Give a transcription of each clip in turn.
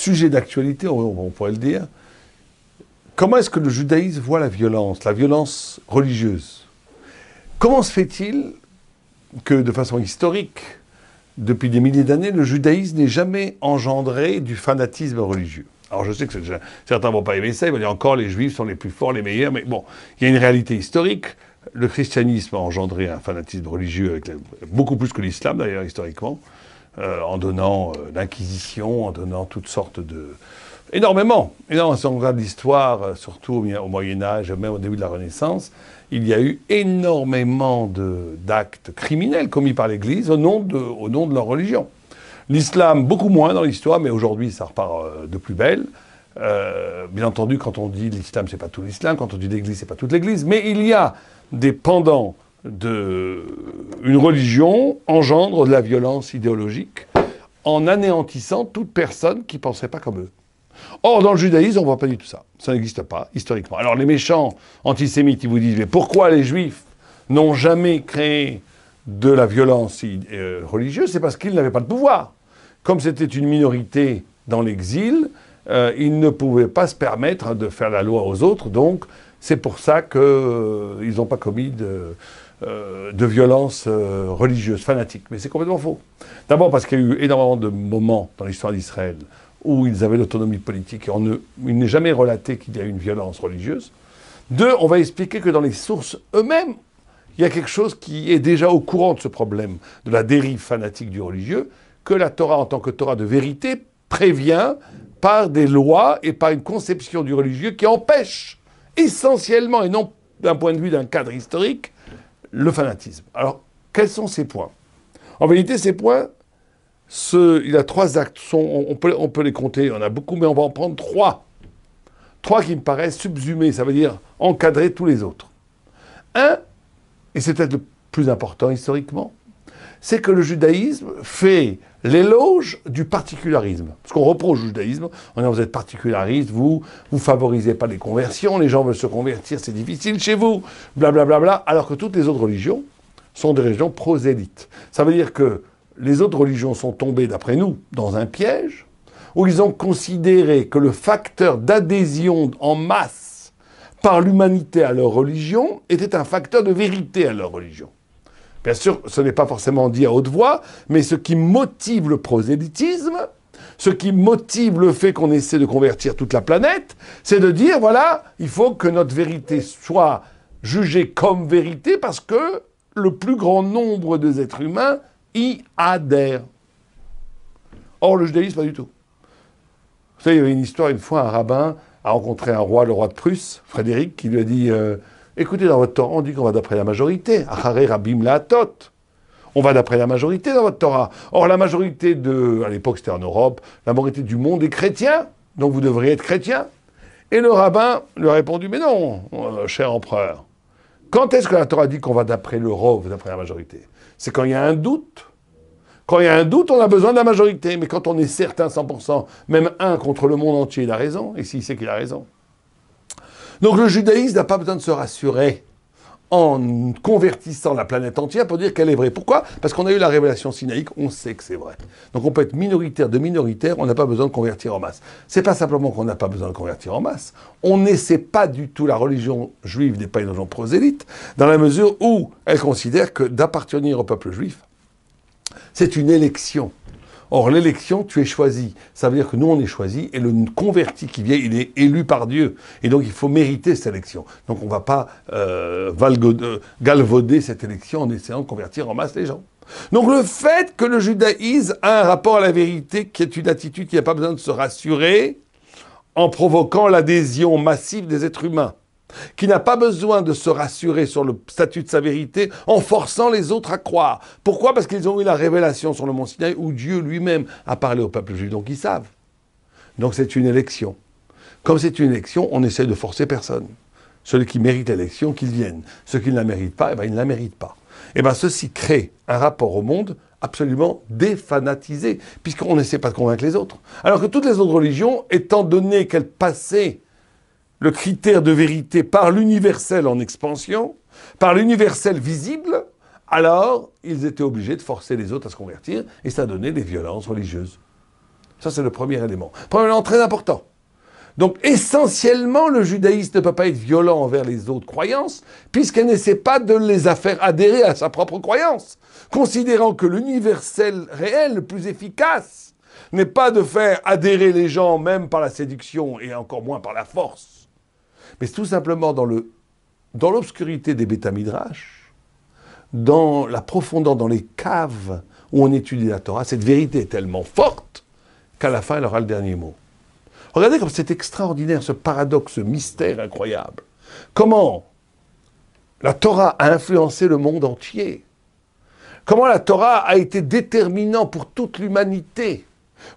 sujet d'actualité, on, pourrait le dire. Comment est-ce que le judaïsme voit la violence, la violence religieuse Comment se fait-il que, de façon historique, depuis des milliers d'années, le judaïsme n'ait jamais engendré du fanatisme religieux alors je sais que certains vont pas aimer ça, ils vont dire encore les juifs sont les plus forts, les meilleurs, mais bon, il y a une réalité historique. Le christianisme a engendré un fanatisme religieux, beaucoup plus que l'islam d'ailleurs historiquement. Euh, en donnant l'Inquisition, euh, en donnant toutes sortes de... Énormément, Et Si on regarde l'histoire, euh, surtout au, Moyen Âge, même au début de la Renaissance, il y a eu énormément d'actes criminels commis par l'Église au, nom de, au nom de leur religion. L'islam, beaucoup moins dans l'histoire, mais aujourd'hui, ça repart de plus belle. bien entendu, quand on dit l'islam, c'est pas tout l'islam, quand on dit l'église, c'est pas toute l'église, mais il y a des pendants de... Une religion engendre de la violence idéologique en anéantissant toute personne qui ne penserait pas comme eux. Or, dans le judaïsme, on ne voit pas du tout ça. Ça n'existe pas, historiquement. Alors, les méchants antisémites, ils vous disent, mais pourquoi les juifs n'ont jamais créé de la violence euh, religieuse C'est parce qu'ils n'avaient pas de pouvoir. Comme c'était une minorité dans l'exil, euh, ils ne pouvaient pas se permettre de faire la loi aux autres. Donc, c'est pour ça qu'ils euh, n'ont pas commis de euh, de violence euh, religieuse, fanatique. Mais c'est complètement faux. D'abord parce qu'il y a eu énormément de moments dans l'histoire d'Israël où ils avaient l'autonomie politique et il n'est jamais relaté qu'il y a eu une violence religieuse. Deux, on va expliquer que dans les sources eux-mêmes, il y a quelque chose qui est déjà au courant de ce problème, de la dérive fanatique du religieux, que la Torah en tant que Torah de vérité prévient par des lois et par une conception du religieux qui empêche essentiellement, et non d'un point de vue d'un cadre historique, le fanatisme. Alors, quels sont ces points En vérité, ces points, ce, il y a trois actes. on, peut, on peut les compter, il y en a beaucoup, mais on va en prendre trois. Trois qui me paraissent subsumés, ça veut dire encadrer tous les autres. Un, et c'est peut-être le plus important historiquement, c'est que le judaïsme fait l'éloge du particularisme. Parce qu'on reproche au judaïsme, on dit ah, vous êtes particulariste, vous, vous favorisez pas les conversions, les gens veulent se convertir, c'est difficile chez vous, blablabla, bla, bla, alors que toutes les autres religions sont des religions prosélytes. Ça veut dire que les autres religions sont tombées, d'après nous, dans un piège, où ils ont considéré que le facteur d'adhésion en masse par l'humanité à leur religion était un facteur de vérité à leur religion. Bien sûr, ce n'est pas forcément dit à haute voix, mais ce qui motive le prosélytisme, ce qui motive le fait qu'on essaie de convertir toute la planète, c'est de dire, voilà, il faut que notre vérité soit jugée comme vérité parce que le plus grand nombre des êtres humains y adhèrent. Or, le judaïsme, pas du tout. Vous savez, il y avait une histoire, une fois, un rabbin a rencontré un roi, le roi de Prusse, Frédéric, qui lui a dit... Euh, Écoutez, dans votre Torah, on dit qu'on va d'après la majorité. rabim la On va d'après la majorité dans votre Torah. Or, la majorité de, à l'époque c'était en Europe, la majorité du monde est chrétien. Donc vous devriez être chrétien. Et le rabbin lui a répondu, mais non, euh, cher empereur. Quand est-ce que la Torah dit qu'on va d'après le d'après la majorité C'est quand il y a un doute. Quand il y a un doute, on a besoin de la majorité. Mais quand on est certain 100%, même un contre le monde entier, il a raison. Et s'il sait qu'il a raison. Donc le judaïsme n'a pas besoin de se rassurer en convertissant la planète entière pour dire qu'elle est vraie. Pourquoi Parce qu'on a eu la révélation sinaïque, on sait que c'est vrai. Donc on peut être minoritaire de minoritaire, on n'a pas besoin de convertir en masse. C'est pas simplement qu'on n'a pas besoin de convertir en masse. On n'essaie pas du tout la religion juive n'est pas une religion dans la mesure où elle considère que d'appartenir au peuple juif, c'est une élection. Or, l'élection, tu es choisi. Ça veut dire que nous, on est choisi et le converti qui vient, il est élu par Dieu. Et donc, il faut mériter cette élection. Donc, on ne va pas euh, euh, galvauder cette élection en essayant de convertir en masse les gens. Donc, le fait que le judaïsme a un rapport à la vérité qui est une attitude qui n'a pas besoin de se rassurer en provoquant l'adhésion massive des êtres humains qui n'a pas besoin de se rassurer sur le statut de sa vérité en forçant les autres à croire. Pourquoi Parce qu'ils ont eu la révélation sur le mont Sinaï où Dieu lui-même a parlé au peuple juif, donc ils savent. Donc c'est une élection. Comme c'est une élection, on essaie de forcer personne. Celui qui mérite l'élection, qu'il vienne. Ceux qui ne la méritent pas, eh ben, ils ne la méritent pas. Eh bien, ceci crée un rapport au monde absolument défanatisé, puisqu'on n'essaie pas de convaincre les autres. Alors que toutes les autres religions, étant donné qu'elles passaient le critère de vérité par l'universel en expansion, par l'universel visible, alors ils étaient obligés de forcer les autres à se convertir et ça donnait des violences religieuses. Ça, c'est le premier élément. Premier élément très important. Donc essentiellement, le judaïsme ne peut pas être violent envers les autres croyances, puisqu'elle n'essaie pas de les faire adhérer à sa propre croyance, considérant que l'universel réel le plus efficace n'est pas de faire adhérer les gens, même par la séduction et encore moins par la force, mais tout simplement dans dans l'obscurité des bêta midrash, dans la profondeur, dans les caves où on étudie la Torah, cette vérité est tellement forte qu'à la fin, elle aura le dernier mot. Regardez comme c'est extraordinaire, ce paradoxe, ce mystère incroyable. Comment la Torah a influencé le monde entier. Comment la Torah a été déterminant pour toute l'humanité.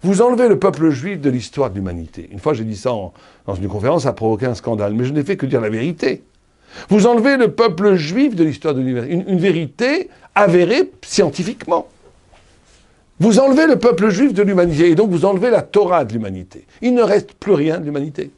Vous enlevez le peuple juif de l'histoire de l'humanité. Une fois, j'ai dit ça dans une conférence, ça a provoqué un scandale, mais je n'ai fait que dire la vérité. Vous enlevez le peuple juif de l'histoire de l'humanité. une, vérité avérée scientifiquement. Vous enlevez le peuple juif de l'humanité, et donc vous enlevez la Torah de l'humanité. Il ne reste plus rien de l'humanité.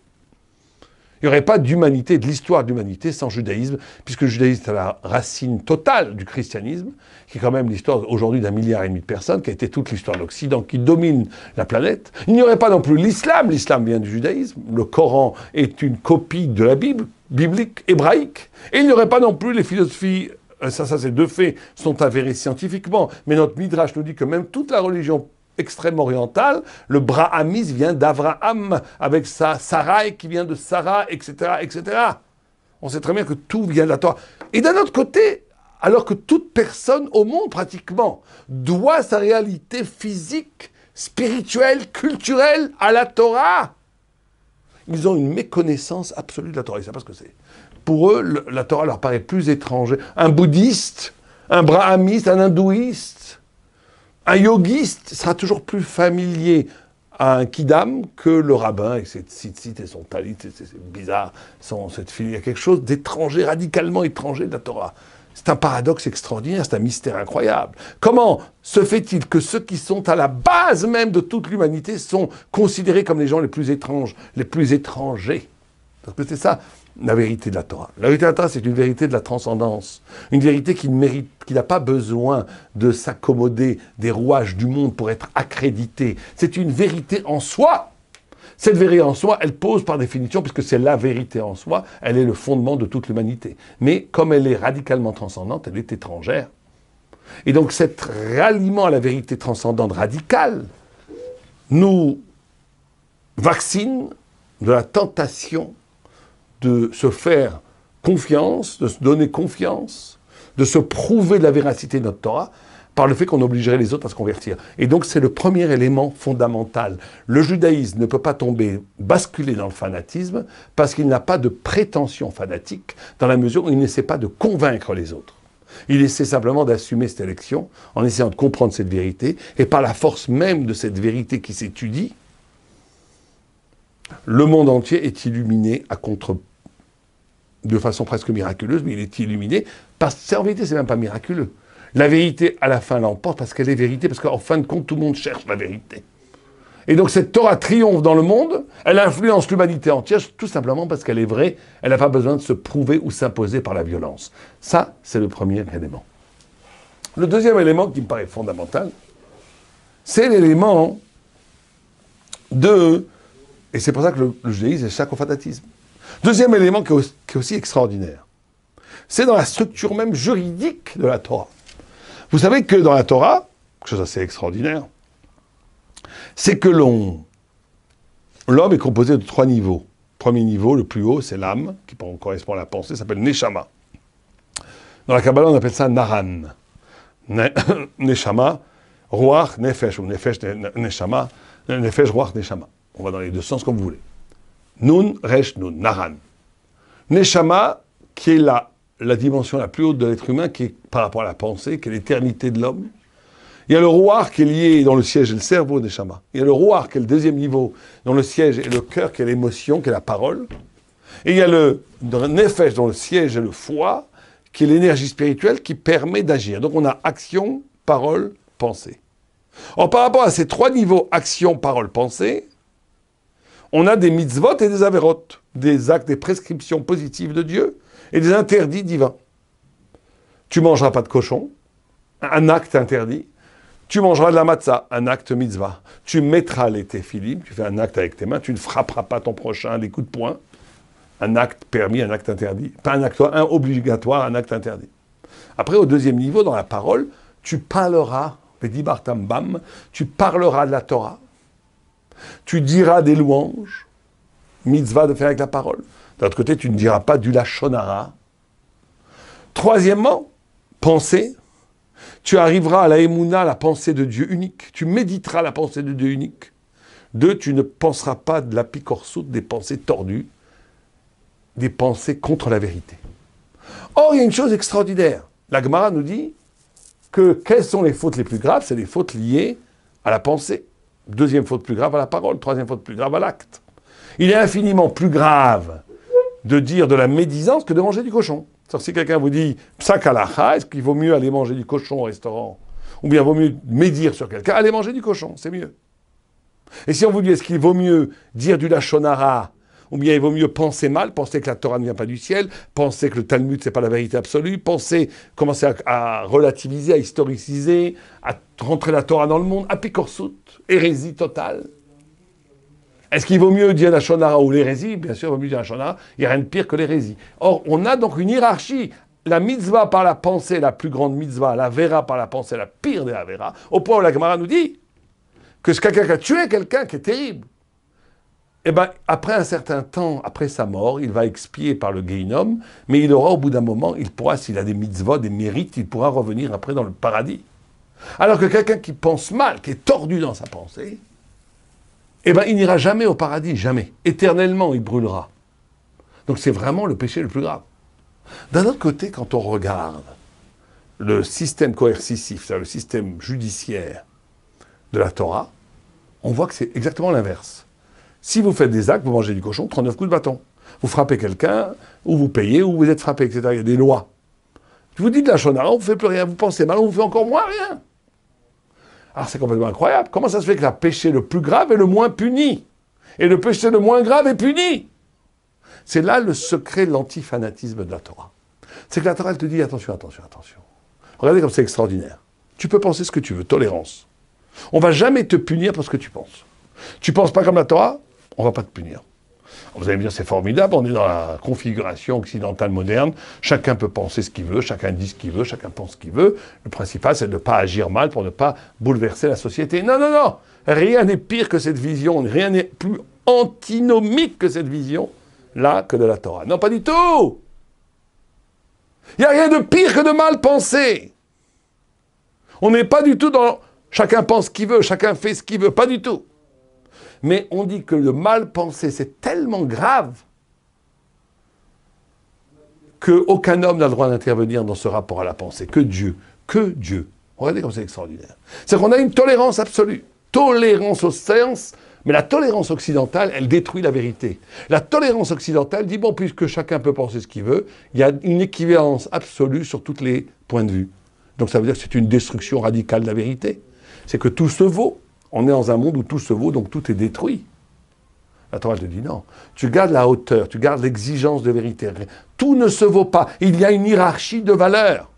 Il n'y aurait pas d'humanité, de l'histoire d'humanité sans judaïsme, puisque le judaïsme est la racine totale du christianisme, qui est quand même l'histoire aujourd'hui d'un milliard et demi de personnes, qui a été toute l'histoire de l'Occident, qui domine la planète. Il n'y aurait pas non plus l'islam, l'islam vient du judaïsme, le Coran est une copie de la Bible, biblique, hébraïque, et il n'y aurait pas non plus les philosophies euh, ça, ça, ces deux faits sont avérés scientifiquement, mais notre Midrash nous dit que même toute la religion extrême oriental, le Brahamis vient d'Avraham, avec sa Sarai qui vient de Sarah, etc., etc. On sait très bien que tout vient de la Torah. Et d'un autre côté, alors que toute personne au monde, pratiquement, doit sa réalité physique, spirituelle, culturelle à la Torah, ils ont une méconnaissance absolue de la Torah. Ils ne savent pas ce que c'est. Pour eux, la Torah leur paraît plus étrange. Un bouddhiste, un brahamiste, un hindouiste, un yogiste sera toujours plus familier à un kidam que le rabbin et ses tzitzit et son talit, c'est bizarre, cette fille. Il y a quelque chose d'étranger, radicalement étranger de la Torah. C'est un paradoxe extraordinaire, c'est un mystère incroyable. Comment se fait-il que ceux qui sont à la base même de toute l'humanité sont considérés comme les gens les plus étranges, les plus étrangers Parce que c'est ça, la vérité de la Torah. La vérité de la Torah, c'est une vérité de la transcendance, une vérité qui, mérite, qui n'a pas besoin de s'accommoder des rouages du monde pour être accréditée. C'est une vérité en soi. Cette vérité en soi, elle pose par définition, puisque c'est la vérité en soi, elle est le fondement de toute l'humanité. Mais comme elle est radicalement transcendante, elle est étrangère. Et donc cet ralliement à la vérité transcendante radicale nous vaccine de la tentation de se faire confiance, de se donner confiance, de se prouver la véracité de notre Torah par le fait qu'on obligerait les autres à se convertir. Et donc c'est le premier élément fondamental. Le judaïsme ne peut pas tomber, basculer dans le fanatisme, parce qu'il n'a pas de prétention fanatique, dans la mesure où il n'essaie pas de convaincre les autres. Il essaie simplement d'assumer cette élection en essayant de comprendre cette vérité, et par la force même de cette vérité qui s'étudie, le monde entier est illuminé à contre de façon presque miraculeuse, mais il est illuminé. Parce que en vérité, c'est même pas miraculeux. La vérité, à la fin, l'emporte parce qu'elle est vérité, parce qu'en fin de compte, tout le monde cherche la vérité. Et donc cette Torah triomphe dans le monde, elle influence l'humanité entière, tout simplement parce qu'elle est vraie, elle n'a pas besoin de se prouver ou s'imposer par la violence. Ça, c'est le premier élément. Le deuxième élément qui me paraît fondamental, c'est l'élément de, et c'est pour ça que le, judaïsme est chaque Deuxième élément qui est aussi extraordinaire, c'est dans la structure même juridique de la Torah. Vous savez que dans la Torah, chose assez extraordinaire, c'est que l'homme est composé de trois niveaux. Premier niveau, le plus haut, c'est l'âme, qui correspond à la pensée, s'appelle Neshama. Dans la Kabbalah, on appelle ça Naran. neshama, Ruach, Nefesh, ou Nefesh, Neshama, Nefesh, Ruach, Neshama. On va dans les deux sens comme vous voulez. Nun, Resh, Nun, Naran. Neshama, qui est la, dimension la plus haute de l'être humain, qui est par rapport à la pensée, qui est l'éternité de l'homme. Il y a le roi, qui est lié dans le siège et le cerveau, Neshama. Il y a le roi, qui est le deuxième niveau, dans le siège et le cœur, qui est l'émotion, qui est la parole. Et il y a le Nefesh, dans le siège et le foie, qui est l'énergie spirituelle qui permet d'agir. Donc on a action, parole, pensée. Or, par rapport à ces trois niveaux, action, parole, pensée, on a des mitzvot et des avérotes, des actes, des prescriptions positives de Dieu et des interdits divins. Tu mangeras pas de cochon, un acte interdit. Tu mangeras de la matzah, un acte mitzvah. Tu mettras les philippe tu fais un acte avec tes mains, tu ne frapperas pas ton prochain des coups de poing. Un acte permis, un acte interdit. Pas un acte un obligatoire, un acte interdit. Après, au deuxième niveau, dans la parole, tu parleras, tu parleras de la Torah, tu diras des louanges, mitzvah de faire avec la parole. D'un autre côté, tu ne diras pas du lachonara. Troisièmement, penser. Tu arriveras à la émouna, la pensée de Dieu unique. Tu méditeras la pensée de Dieu unique. Deux, tu ne penseras pas de la picorsoute, des pensées tordues, des pensées contre la vérité. Or, il y a une chose extraordinaire. La Gemara nous dit que quelles sont les fautes les plus graves C'est les fautes liées à la pensée. Deuxième faute plus grave à la parole, troisième faute plus grave à l'acte. Il est infiniment plus grave de dire de la médisance que de manger du cochon. si quelqu'un vous dit psakalacha, est-ce qu'il vaut mieux aller manger du cochon au restaurant Ou bien vaut mieux médire sur quelqu'un Allez manger du cochon, c'est mieux. Et si on vous dit est-ce qu'il vaut mieux dire du lachonara ou bien il vaut mieux penser mal, penser que la Torah ne vient pas du ciel, penser que le Talmud, c'est pas la vérité absolue, penser, commencer à, relativiser, à historiciser, à rentrer la Torah dans le monde, à picorsoute, hérésie totale. Est-ce qu'il vaut mieux dire la Shonara ou l'hérésie Bien sûr, il vaut mieux dire la Shonara. Il n'y a rien de pire que l'hérésie. Or, on a donc une hiérarchie. La mitzvah par la pensée, la plus grande mitzvah, la vera par la pensée, la pire des la vera, au point où la Gemara nous dit que ce quelqu'un a tué quelqu'un qui est terrible, et eh bien, après un certain temps, après sa mort, il va expier par le homme mais il aura au bout d'un moment, il pourra, s'il a des mitzvahs, des mérites, il pourra revenir après dans le paradis. Alors que quelqu'un qui pense mal, qui est tordu dans sa pensée, et eh ben, il n'ira jamais au paradis, jamais. Éternellement, il brûlera. Donc c'est vraiment le péché le plus grave. D'un autre côté, quand on regarde le système coercitif, c'est-à-dire le système judiciaire de la Torah, on voit que c'est exactement l'inverse. Si vous faites des actes, vous mangez du cochon, 39 coups de bâton. Vous frappez quelqu'un, ou vous payez, ou vous êtes frappé, etc. Il y a des lois. Vous dites la chonara, on ne fait plus rien. Vous pensez mal, on vous fait encore moins rien. Alors c'est complètement incroyable. Comment ça se fait que la péché le plus grave est le moins puni Et le péché le moins grave est puni C'est là le secret de l'antifanatisme de la Torah. C'est que la Torah, elle te dit attention, attention, attention. Regardez comme c'est extraordinaire. Tu peux penser ce que tu veux, tolérance. On va jamais te punir pour ce que tu penses. Tu penses pas comme la Torah, on ne va pas te punir. Vous allez me dire, c'est formidable, on est dans la configuration occidentale moderne, chacun peut penser ce qu'il veut, chacun dit ce qu'il veut, chacun pense ce qu'il veut. Le principal, c'est de ne pas agir mal pour ne pas bouleverser la société. Non, non, non, rien n'est pire que cette vision, rien n'est plus antinomique que cette vision-là que de la Torah. Non, pas du tout Il n'y a rien de pire que de mal penser. On n'est pas du tout dans chacun pense ce qu'il veut, chacun fait ce qu'il veut, pas du tout mais on dit que le mal pensé, c'est tellement grave qu'aucun homme n'a le droit d'intervenir dans ce rapport à la pensée, que Dieu, que Dieu. Regardez comme c'est extraordinaire. C'est qu'on a une tolérance absolue, tolérance au sens mais la tolérance occidentale, elle détruit la vérité. La tolérance occidentale dit, bon, puisque chacun peut penser ce qu'il veut, il y a une équivalence absolue sur tous les points de vue. Donc ça veut dire que c'est une destruction radicale de la vérité. C'est que tout se vaut. On est dans un monde où tout se vaut, donc tout est détruit. La Torah te dit non. Tu gardes la hauteur, tu gardes l'exigence de vérité. Tout ne se vaut pas. Il y a une hiérarchie de valeurs.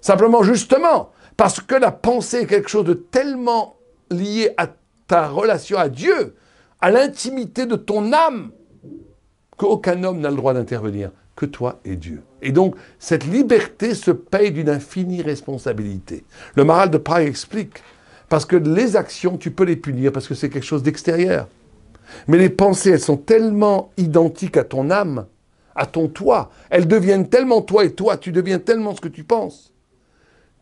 Simplement, justement, parce que la pensée est quelque chose de tellement lié à ta relation à Dieu, à l'intimité de ton âme, qu'aucun homme n'a le droit d'intervenir, que toi et Dieu. Et donc, cette liberté se paye d'une infinie responsabilité. Le moral de Prague explique parce que les actions, tu peux les punir parce que c'est quelque chose d'extérieur. Mais les pensées, elles sont tellement identiques à ton âme, à ton toi. Elles deviennent tellement toi et toi, tu deviens tellement ce que tu penses.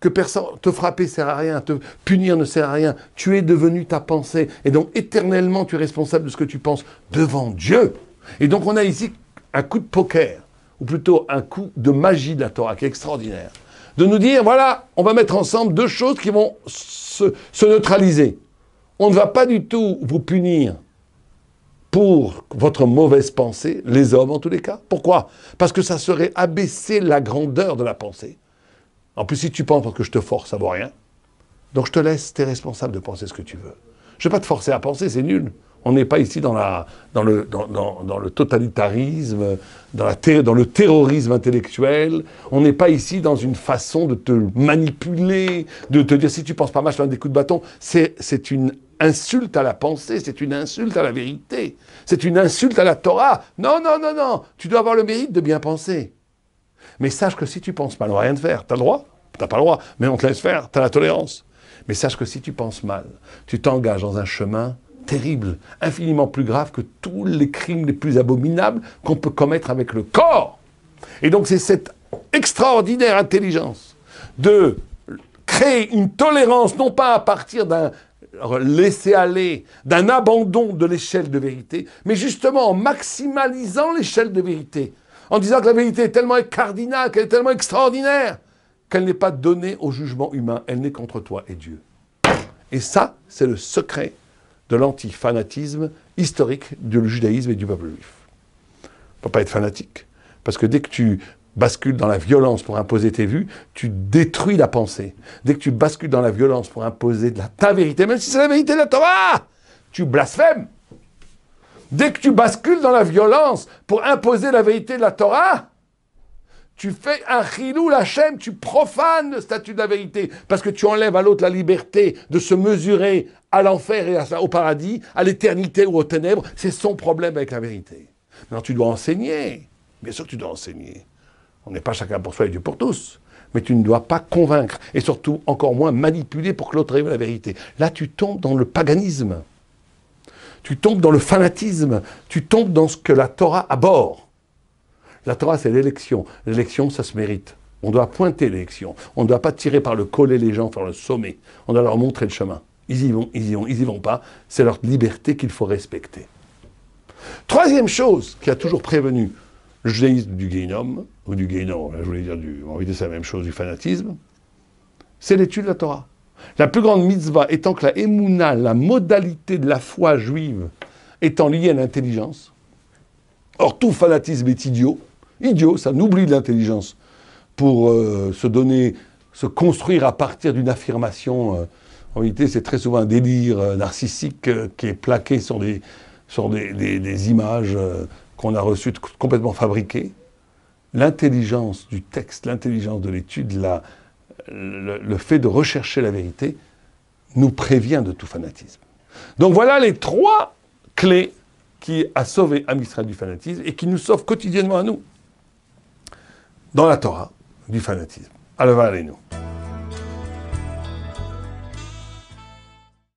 Que personne te frapper sert à rien, te punir ne sert à rien. Tu es devenu ta pensée. Et donc éternellement, tu es responsable de ce que tu penses devant Dieu. Et donc on a ici un coup de poker, ou plutôt un coup de magie de la Torah qui est extraordinaire de nous dire, voilà, on va mettre ensemble deux choses qui vont se, neutraliser. On ne va pas du tout vous punir pour votre mauvaise pensée, les hommes en tous les cas. Pourquoi Parce que ça serait abaisser la grandeur de la pensée. En plus, si tu penses que je te force, ça vaut rien. Donc je te laisse, tu es responsable de penser ce que tu veux. Je ne vais pas te forcer à penser, c'est nul. On n'est pas ici dans, le, totalitarisme, dans, le terrorisme intellectuel. On n'est pas ici dans une façon de te manipuler, de te dire si tu penses pas mal, je te donne des coups de bâton. C'est une insulte à la pensée, c'est une insulte à la vérité, c'est une insulte à la Torah. Non, non, non, non, tu dois avoir le mérite de bien penser. Mais sache que si tu penses mal, on rien de faire. as le droit T'as pas le droit, mais on te laisse faire, tu as la tolérance. Mais sache que si tu penses mal, tu t'engages dans un chemin terrible, infiniment plus grave que tous les crimes les plus abominables qu'on peut commettre avec le corps. Et donc c'est cette extraordinaire intelligence de créer une tolérance, non pas à partir d'un laisser aller, d'un abandon de l'échelle de vérité, mais justement en maximalisant l'échelle de vérité, en disant que la vérité est tellement cardinale, qu'elle est tellement extraordinaire, qu'elle n'est pas donnée au jugement humain, elle n'est qu'entre toi et Dieu. Et ça, c'est le secret de l'antifanatisme historique du judaïsme et du peuple juif. On ne peut pas être fanatique, parce que dès que tu bascules dans la violence pour imposer tes vues, tu détruis la pensée. Dès que tu bascules dans la violence pour imposer ta vérité, même si c'est la vérité de la Torah, tu blasphèmes. Dès que tu bascules dans la violence pour imposer la vérité de la Torah, tu fais un chilou chaîne, tu profanes le statut de la vérité, parce que tu enlèves à l'autre la liberté de se mesurer à l'enfer et au paradis, à l'éternité ou aux ténèbres. C'est son problème avec la vérité. Maintenant tu dois enseigner. Bien sûr tu dois enseigner. On n'est pas chacun pour soi et Dieu pour tous. Mais tu ne dois pas convaincre, et surtout encore moins manipuler pour que l'autre ait la vérité. Là, tu tombes dans le paganisme. Tu tombes dans le fanatisme. Tu tombes dans ce que la Torah aborde. La Torah, c'est l'élection. L'élection, ça se mérite. On doit pointer l'élection. On ne doit pas tirer par le collet les gens faire le sommet. On doit leur montrer le chemin. Ils y vont, ils y vont, ils y vont pas. C'est leur liberté qu'il faut respecter. Troisième chose qui a toujours prévenu le judaïsme du guénom, ou du guénom, je voulais dire du, on c'est la même chose, du fanatisme, c'est l'étude de la Torah. La plus grande mitzvah étant que la émouna, la modalité de la foi juive, étant liée à l'intelligence. Or, tout fanatisme est idiot. Idiot, ça n'oublie de l'intelligence pour euh, se donner, se construire à partir d'une affirmation. Euh. en réalité, c'est très souvent un délire euh, narcissique qui est plaqué sur des, sur des, des, images qu'on a reçues complètement fabriquées. L'intelligence du texte, l'intelligence de l'étude, le, le fait de rechercher la vérité nous prévient de tout fanatisme. Donc voilà les trois clés qui a sauvé Amistral du fanatisme et qui nous sauve quotidiennement à nous dans la Torah du fanatisme. Alva nous.